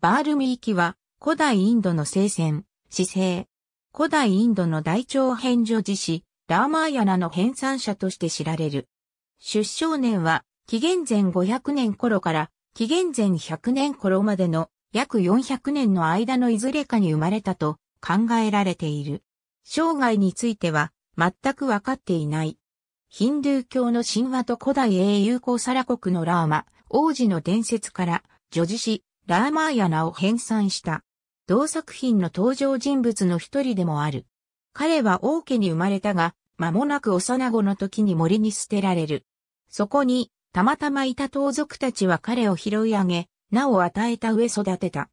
バールミーキは古代インドの聖戦、市政。古代インドの大長編女寺師、ラーマーヤナの編纂者として知られる。出生年は紀元前500年頃から紀元前100年頃までの約400年の間のいずれかに生まれたと考えられている。生涯については全くわかっていない。ヒンドゥー教の神話と古代英雄校サラ国のラーマ、王子の伝説から、女子師、ラーマーヤナを編纂した。同作品の登場人物の一人でもある。彼は王家に生まれたが、間もなく幼子の時に森に捨てられる。そこに、たまたまいた盗賊たちは彼を拾い上げ、名を与えた上育てた。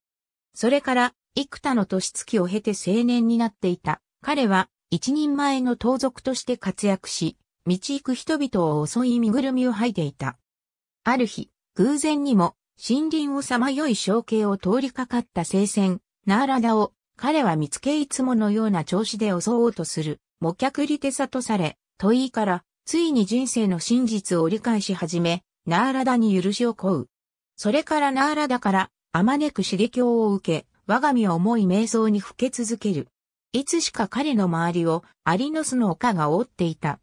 それから、幾多の年月を経て青年になっていた。彼は、一人前の盗賊として活躍し、道行く人々を襲い身ぐるみを吐いていた。ある日、偶然にも、森林をさまよい象形を通りかかった聖戦、ナーラダを、彼は見つけいつものような調子で襲おうとする、模脚リテサとされ、問いから、ついに人生の真実を理解し始め、ナーラダに許しを請う。それからナーラダから、あまねく刺激を受け、我が身を思い瞑想に吹け続ける。いつしか彼の周りをアリノスの丘が覆っていた。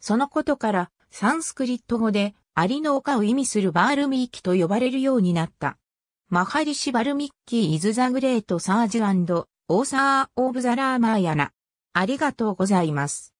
そのことから、サンスクリット語でありの丘を意味するバールミッキと呼ばれるようになった。マハリシ・バルミッキー・イズ・ザ・グレート・サージュオーサー・オブ・ザ・ラーマーヤナ。ありがとうございます。